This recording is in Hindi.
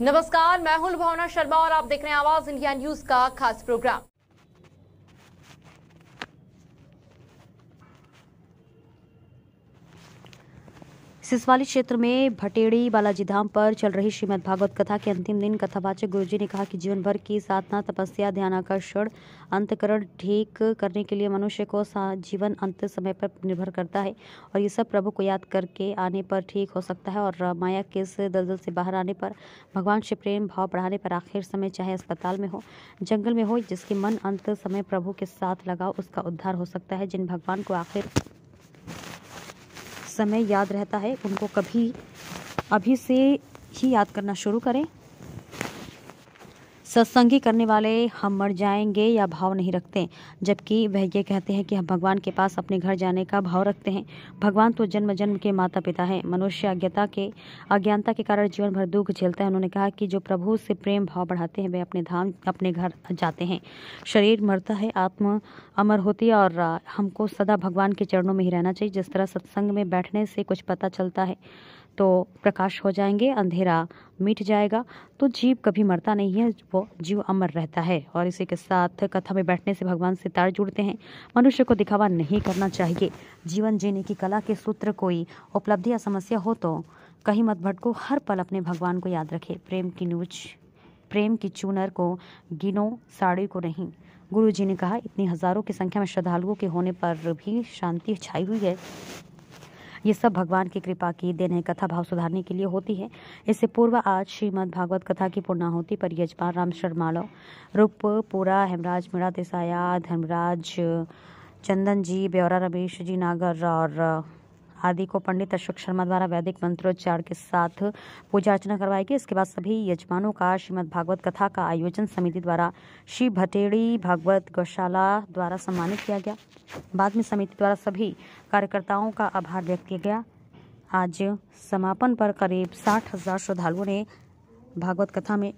नमस्कार मैं हूं लुभावना शर्मा और आप देख रहे हैं आवाज इंडिया न्यूज का खास प्रोग्राम सिसवाली क्षेत्र में भटेड़ी बालाजी धाम पर चल रही श्रीमद् भागवत कथा के अंतिम दिन कथावाचक गुरुजी ने कहा कि जीवन भर की साधना तपस्या ध्यान आकर्षण अंतकरण ठीक करने के लिए मनुष्य को जीवन अंत समय पर निर्भर करता है और ये सब प्रभु को याद करके आने पर ठीक हो सकता है और माया के इस दलदल से बाहर आने पर भगवान से प्रेम भाव बढ़ाने पर आखिर समय चाहे अस्पताल में हो जंगल में हो जिसके मन अंत समय प्रभु के साथ लगाओ उसका उद्धार हो सकता है जिन भगवान को आखिर समय याद रहता है उनको कभी अभी से ही याद करना शुरू करें सत्संगी करने वाले हम मर जाएंगे या भाव नहीं रखते जबकि वह ये कहते हैं कि हम भगवान के पास अपने घर जाने का भाव रखते हैं भगवान तो जन्म जन्म के माता पिता हैं मनुष्य अज्ञता के अज्ञानता के कारण जीवन भर दुख झेलता है उन्होंने कहा कि जो प्रभु से प्रेम भाव बढ़ाते हैं वे अपने धाम अपने घर जाते हैं शरीर मरता है आत्मा अमर होती है और हमको सदा भगवान के चरणों में ही रहना चाहिए जिस तरह सत्संग में बैठने से कुछ पता चलता है तो प्रकाश हो जाएंगे अंधेरा मिट जाएगा तो जीव कभी मरता नहीं है वो जीव अमर रहता है और इसी के साथ कथा में बैठने से भगवान से तार जुड़ते हैं मनुष्य को दिखावा नहीं करना चाहिए जीवन जीने की कला के सूत्र कोई उपलब्धि या समस्या हो तो कहीं मत भटको हर पल अपने भगवान को याद रखे प्रेम की नूच प्रेम की चूनर को गिनो साड़ी को नहीं गुरु जी ने कहा इतनी हज़ारों की संख्या में श्रद्धालुओं के होने पर भी शांति छाई हुई है ये सब भगवान की कृपा की देन है कथा भाव सुधारने के लिए होती है इससे पूर्व आज श्रीमद भागवत कथा की पूर्णाहुति पर यजमान राम शर्मालो पूरा हेमराज मीणा देसाया धर्मराज चंदन जी ब्यौरा रमेश जी नागर और आदि को पंडित अशोक शर्मा द्वारा वैदिक मंत्रोच्चार के साथ पूजा अर्चना करवाई गई इसके बाद सभी यजमानों का श्रीमद भागवत कथा का आयोजन समिति द्वारा श्री भटेड़ी भागवत गौशाला द्वारा सम्मानित किया गया बाद में समिति द्वारा सभी कार्यकर्ताओं का आभार व्यक्त किया गया आज समापन पर करीब साठ हजार श्रद्धालुओं ने भागवत कथा में